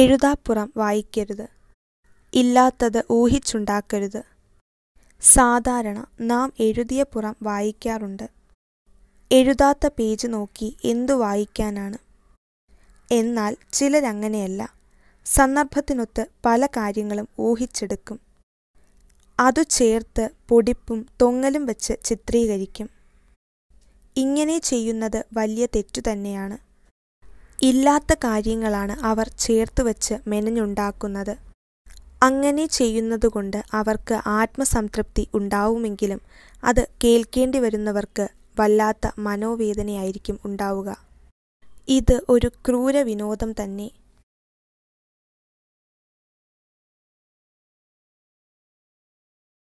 എഴുതാപ്പുറം വായിക്കരുത് ഇല്ലാത്തത് ഊഹിച്ചുണ്ടാക്കരുത് സാധാരണ നാം എഴുതിയ പുറം വായിക്കാറുണ്ട് എഴുതാത്ത പേജ് നോക്കി എന്തു വായിക്കാനാണ് എന്നാൽ ചിലരങ്ങനെയല്ല സന്ദർഭത്തിനൊത്ത് പല കാര്യങ്ങളും ഊഹിച്ചെടുക്കും അതു ചേർത്ത് പൊടിപ്പും തൊങ്ങലും വെച്ച് ചിത്രീകരിക്കും ഇങ്ങനെ ചെയ്യുന്നത് വലിയ തെറ്റു തന്നെയാണ് ഇല്ലാത്ത കാര്യങ്ങളാണ് അവർ വെച്ച് മെനഞ്ഞുണ്ടാക്കുന്നത് അങ്ങനെ ചെയ്യുന്നതുകൊണ്ട് അവർക്ക് ആത്മസംതൃപ്തി ഉണ്ടാവുമെങ്കിലും അത് കേൾക്കേണ്ടി വരുന്നവർക്ക് വല്ലാത്ത മനോവേദനയായിരിക്കും ഉണ്ടാവുക ഇത് ഒരു ക്രൂര വിനോദം തന്നെ